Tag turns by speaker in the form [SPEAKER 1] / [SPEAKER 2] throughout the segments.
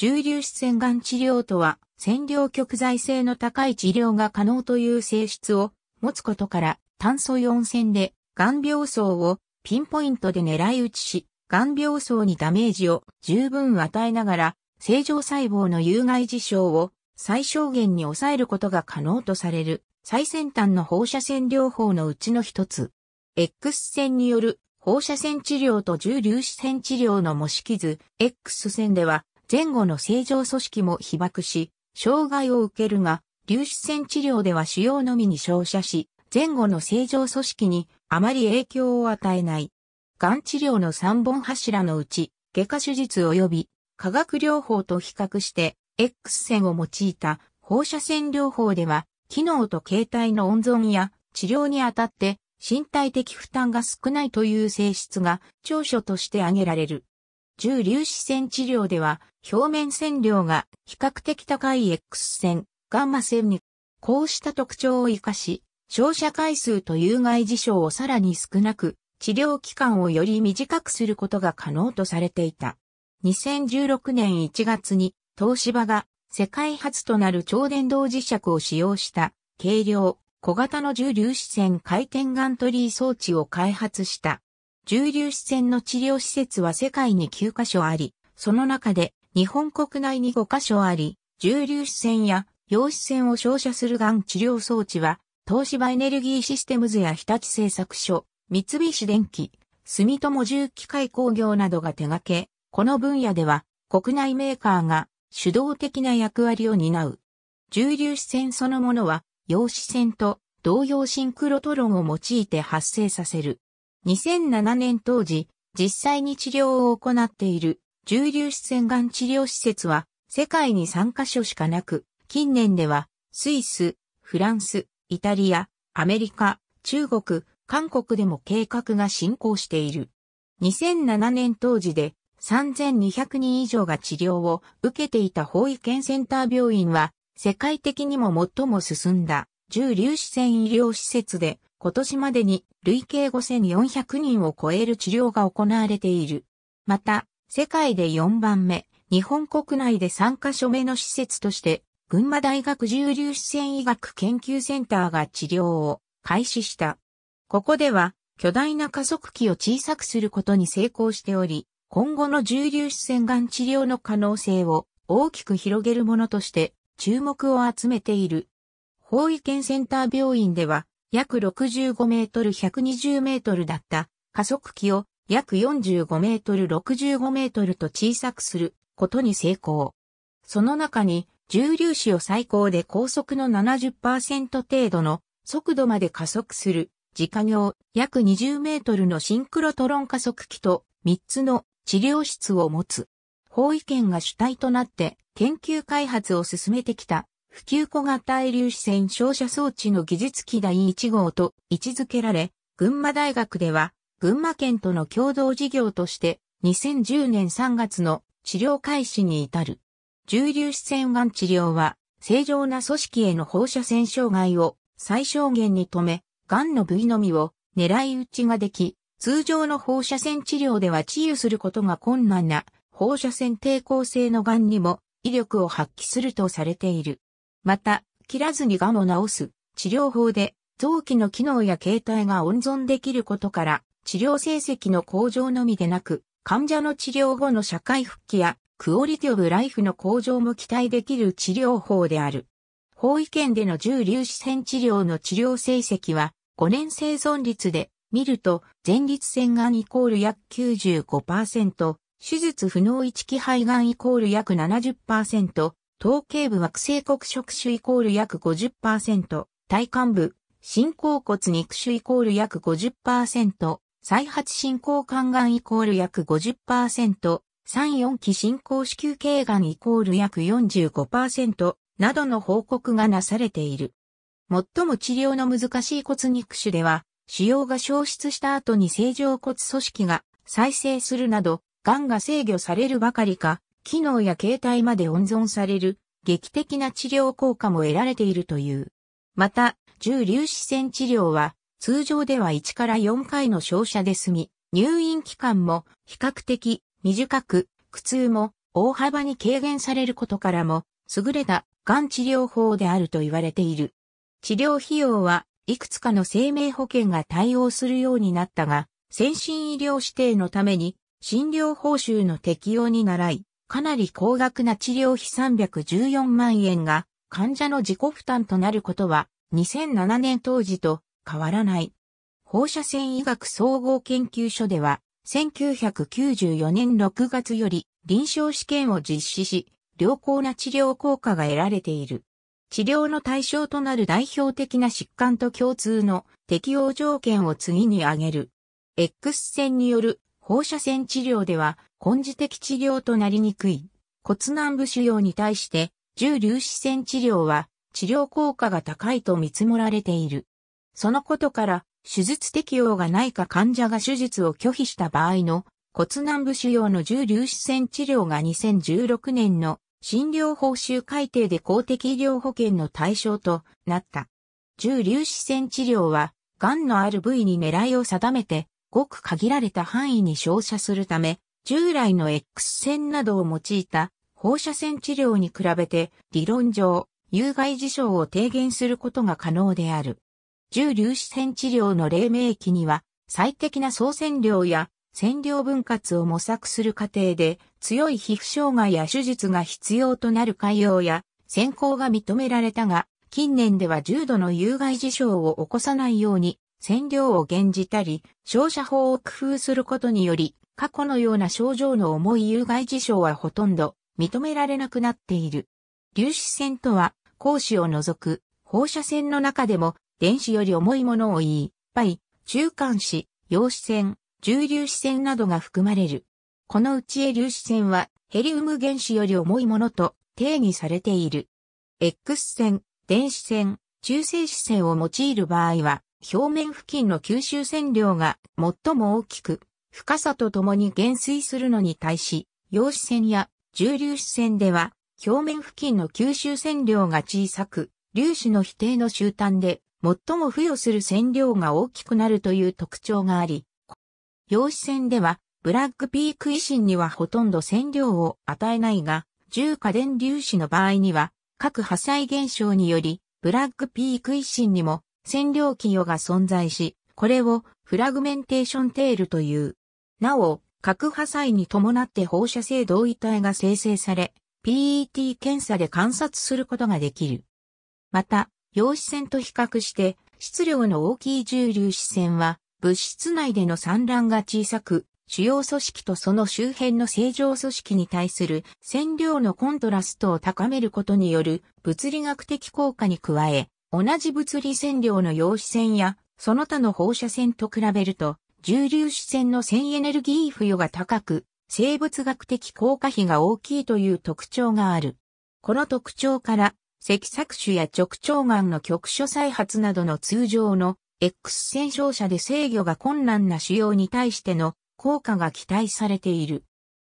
[SPEAKER 1] 重粒子がん治療とは、染料極材性の高い治療が可能という性質を持つことから、炭素4線で、癌病層をピンポイントで狙い撃ちし、癌病層にダメージを十分与えながら、正常細胞の有害事象を最小限に抑えることが可能とされる、最先端の放射線療法のうちの一つ。X 線による放射線治療と重粒子線治療の模式図、X 線では、前後の正常組織も被爆し、障害を受けるが、粒子線治療では腫瘍のみに照射し、前後の正常組織にあまり影響を与えない。がん治療の3本柱のうち、外科手術及び化学療法と比較して、X 線を用いた放射線療法では、機能と形態の温存や治療にあたって身体的負担が少ないという性質が長所として挙げられる。重粒子線治療では、表面線量が比較的高い X 線、ガンマ線に、こうした特徴を活かし、照射回数と有害事象をさらに少なく、治療期間をより短くすることが可能とされていた。2016年1月に東芝が世界初となる超電導磁石を使用した軽量小型の重粒子線回転ガントリー装置を開発した。重粒子線の治療施設は世界に9カ所あり、その中で日本国内に5カ所あり、重粒子線や陽子線を照射するがん治療装置は、東芝エネルギーシステムズや日立製作所、三菱電機、住友重機械工業などが手掛け、この分野では国内メーカーが主導的な役割を担う。重粒子線そのものは、陽子線と同様シンクロトロンを用いて発生させる。2007年当時、実際に治療を行っている重粒子腺がん治療施設は世界に3カ所しかなく、近年ではスイス、フランス、イタリア、アメリカ、中国、韓国でも計画が進行している。2007年当時で3200人以上が治療を受けていた法医研センター病院は世界的にも最も進んだ重粒子線医療施設で今年までに累計5400人を超える治療が行われている。また、世界で4番目、日本国内で3カ所目の施設として、群馬大学重粒子線医学研究センターが治療を開始した。ここでは、巨大な加速器を小さくすることに成功しており、今後の重粒子線がん治療の可能性を大きく広げるものとして注目を集めている。法医研センター病院では約65メートル120メートルだった加速器を約45メートル65メートルと小さくすることに成功。その中に重粒子を最高で高速の70%程度の速度まで加速する自家用約20メートルのシンクロトロン加速器と3つの治療室を持つ。法医研が主体となって研究開発を進めてきた普及小型粒子線照射装置の技術機第1号と位置づけられ、群馬大学では、群馬県との共同事業として、2010年3月の治療開始に至る。重粒子線がん治療は、正常な組織への放射線障害を最小限に止め、がんの部位のみを狙い撃ちができ、通常の放射線治療では治癒することが困難な放射線抵抗性のがんにも威力を発揮するとされている。また、切らずに癌を治す治療法で臓器の機能や形態が温存できることから、治療成績の向上のみでなく、患者の治療後の社会復帰やクオリティオブライフの向上も期待できる治療法である。法医圏での重粒子線治療の治療成績は5年生存率で見ると前立腺がんイコール約95%、手術不能一期肺がんイコール約70%、統計部惑星黒色種イコール約50%、体幹部、進行骨肉種イコール約50%、再発進行肝がんイコール約50%、3、4期進行子宮頸がんイコール約45%などの報告がなされている。最も治療の難しい骨肉種では、腫瘍が消失した後に正常骨組織が再生するなど、癌が制御されるばかりか、機能や形態まで温存される劇的な治療効果も得られているという。また、重粒子線治療は通常では1から4回の照射で済み、入院期間も比較的短く、苦痛も大幅に軽減されることからも、優れたがん治療法であると言われている。治療費用はいくつかの生命保険が対応するようになったが、先進医療指定のために診療報酬の適用に習い、かなり高額な治療費314万円が患者の自己負担となることは2007年当時と変わらない。放射線医学総合研究所では1994年6月より臨床試験を実施し、良好な治療効果が得られている。治療の対象となる代表的な疾患と共通の適用条件を次に挙げる。X 線による放射線治療では根治的治療となりにくい。骨軟部腫瘍に対して、重粒子線治療は治療効果が高いと見積もられている。そのことから、手術適用がないか患者が手術を拒否した場合の骨軟部腫瘍の重粒子線治療が2016年の診療報酬改定で公的医療保険の対象となった。重粒子線治療は、癌のある部位に狙いを定めて、ごく限られた範囲に照射するため、従来の X 線などを用いた放射線治療に比べて理論上有害事象を低減することが可能である。重粒子線治療の黎明期には最適な総線量や線量分割を模索する過程で強い皮膚障害や手術が必要となる潰瘍や先行が認められたが近年では重度の有害事象を起こさないように線量を減じたり照射法を工夫することにより過去のような症状の重い有害事象はほとんど認められなくなっている。粒子線とは、光子を除く放射線の中でも電子より重いものを言い、パイ、中間子、陽子線、重粒子線などが含まれる。このうちへ粒子線はヘリウム原子より重いものと定義されている。X 線、電子線、中性子線を用いる場合は、表面付近の吸収線量が最も大きく、深さとともに減衰するのに対し、陽子線や重粒子線では、表面付近の吸収線量が小さく、粒子の否定の終端で、最も付与する線量が大きくなるという特徴があり、陽子線では、ブラックピーク維新にはほとんど線量を与えないが、重過電粒子の場合には、各破砕現象により、ブラックピーク維新にも、線量寄与が存在し、これをフラグメンテーションテールという。なお、核破砕に伴って放射性同位体が生成され、PET 検査で観察することができる。また、陽子線と比較して、質量の大きい重粒子線は、物質内での散乱が小さく、主要組織とその周辺の正常組織に対する線量のコントラストを高めることによる物理学的効果に加え、同じ物理線量の陽子線やその他の放射線と比べると重粒子線の線エネルギー付与が高く、生物学的効果比が大きいという特徴がある。この特徴から、脊索種や直腸がんの局所再発などの通常の X 線照射で制御が困難な腫瘍に対しての効果が期待されている。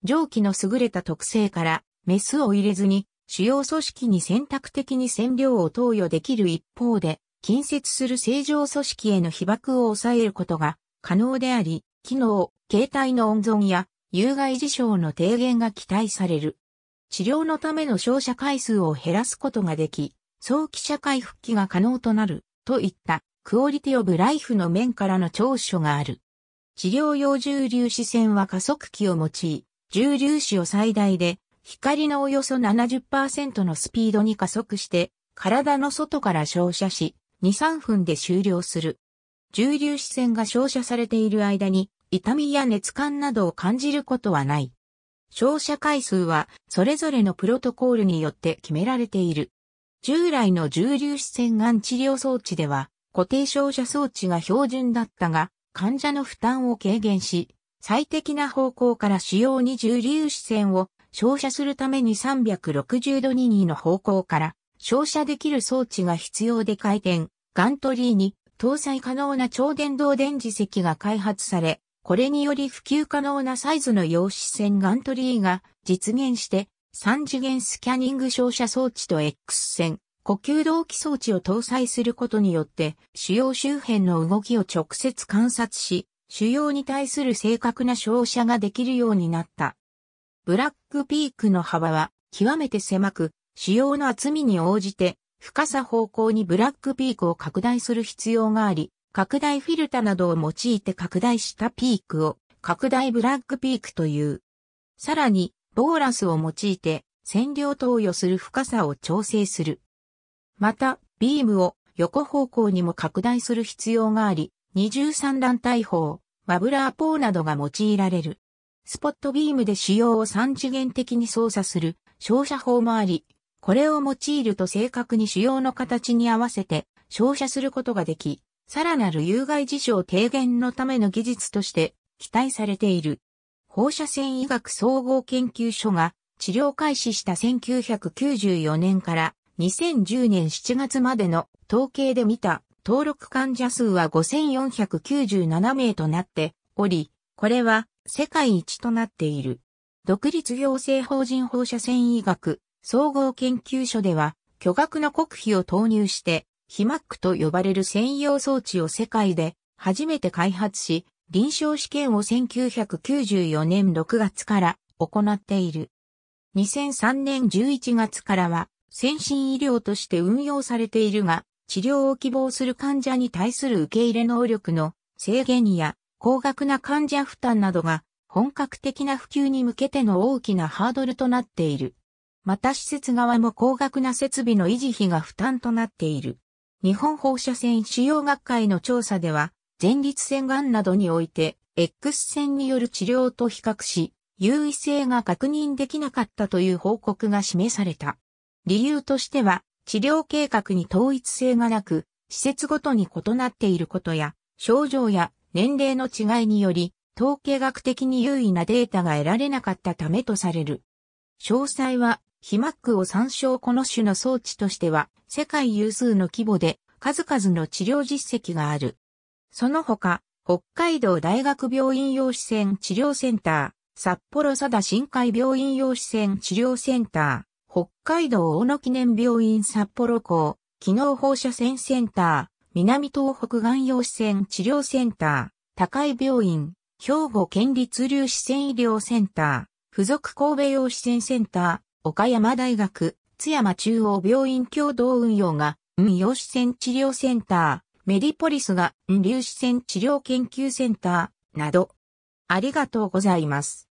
[SPEAKER 1] 蒸気の優れた特性から、メスを入れずに主要組織に選択的に染料を投与できる一方で、近接する正常組織への被爆を抑えることが可能であり、機能、形態の温存や有害事象の低減が期待される。治療のための照射回数を減らすことができ、早期社会復帰が可能となる、といったクオリティオブライフの面からの長所がある。治療用重粒子線は加速器を用い、重粒子を最大で光のおよそ70%のスピードに加速して、体の外から照射し、2、3分で終了する。重粒子線が照射されている間に、痛みや熱感などを感じることはない。照射回数は、それぞれのプロトコールによって決められている。従来の重粒子線がん治療装置では、固定照射装置が標準だったが、患者の負担を軽減し、最適な方向から使用に重粒子線を照射するために360度2の方向から照射できる装置が必要で回転、ガントリーに搭載可能な超電導電磁石が開発され、これにより普及可能なサイズの陽子線ガントリーが実現して、3次元スキャニング照射装置と X 線、呼吸動機装置を搭載することによって、主要周辺の動きを直接観察し、主要に対する正確な照射ができるようになった。ブラックピークの幅は極めて狭く、主要の厚みに応じて深さ方向にブラックピークを拡大する必要があり、拡大フィルタなどを用いて拡大したピークを拡大ブラックピークという。さらに、ボーラスを用いて線量投与する深さを調整する。また、ビームを横方向にも拡大する必要があり、二重三段大砲、マブラーポーなどが用いられる。スポットビームで使用を三次元的に操作する照射法もあり、これを用いると正確に主要の形に合わせて照射することができ、さらなる有害事象低減のための技術として期待されている。放射線医学総合研究所が治療開始した1994年から2010年7月までの統計で見た登録患者数は5497名となっており、これは世界一となっている。独立行政法人放射線医学総合研究所では、巨額の国費を投入して、ヒマックと呼ばれる専用装置を世界で初めて開発し、臨床試験を1994年6月から行っている。2003年11月からは、先進医療として運用されているが、治療を希望する患者に対する受け入れ能力の制限や高額な患者負担などが本格的な普及に向けての大きなハードルとなっている。また施設側も高額な設備の維持費が負担となっている。日本放射線腫瘍学会の調査では、前立腺がんなどにおいて、X 線による治療と比較し、優位性が確認できなかったという報告が示された。理由としては、治療計画に統一性がなく、施設ごとに異なっていることや、症状や年齢の違いにより、統計学的に優位なデータが得られなかったためとされる。詳細はヒマックを参照この種の装置としては、世界有数の規模で、数々の治療実績がある。その他、北海道大学病院用紙線治療センター、札幌佐田深海病院用紙線治療センター、北海道大野記念病院札幌港、機能放射線センター、南東北岸用紙線治療センター、高井病院、兵庫県立粒子線医療センター、附属神戸用紙線センター、岡山大学、津山中央病院共同運用が、運用子線治療センター、メディポリスが、運粒子線治療研究センター、など。ありがとうございます。